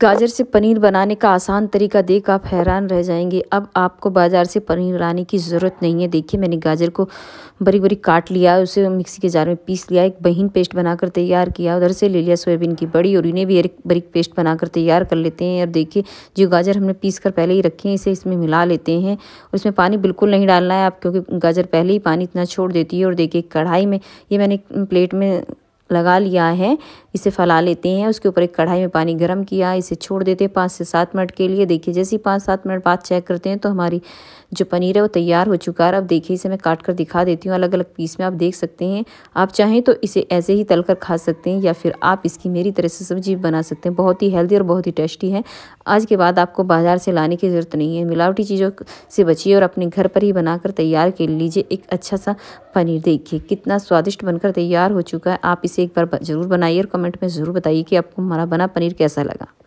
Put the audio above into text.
गाजर से पनीर बनाने का आसान तरीका देख आप हैरान रह जाएंगे अब आपको बाज़ार से पनीर लाने की ज़रूरत नहीं है देखिए मैंने गाजर को बड़ी बड़ी काट लिया उसे मिक्सी के जार में पीस लिया एक बहीन पेस्ट बनाकर तैयार किया उधर से ले लिया सोयाबीन की बड़ी और इन्हें भी एक बरीक पेस्ट बनाकर तैयार कर लेते हैं और देखिए जो गाजर हमने पीस कर पहले ही रखे हैं इसे इसमें मिला लेते हैं और इसमें पानी बिल्कुल नहीं डालना है आप क्योंकि गाजर पहले ही पानी इतना छोड़ देती है और देखिए कढ़ाई में ये मैंने प्लेट में लगा लिया है इसे फैला लेते हैं उसके ऊपर एक कढ़ाई में पानी गर्म किया इसे छोड़ देते हैं पाँच से सात मिनट के लिए देखिए जैसे ही पाँच सात मिनट बाद चेक करते हैं तो हमारी जो पनीर है वो तैयार हो चुका है अब देखिए इसे मैं काट कर दिखा देती हूँ अलग अलग पीस में आप देख सकते हैं आप चाहें तो इसे ऐसे ही तल कर खा सकते हैं या फिर आप इसकी मेरी तरह से सब्जी बना सकते हैं बहुत ही हेल्दी और बहुत ही टेस्टी है आज के बाद आपको बाज़ार से लाने की ज़रूरत नहीं है मिलावटी चीज़ों से बचिए और अपने घर पर ही बनाकर तैयार कर लीजिए एक अच्छा सा पनीर देखिए कितना स्वादिष्ट बनकर तैयार हो चुका है आप इसे से एक बार ज़रूर बनाइए और कमेंट में ज़रूर बताइए कि आपको हमारा बना पनीर कैसा लगा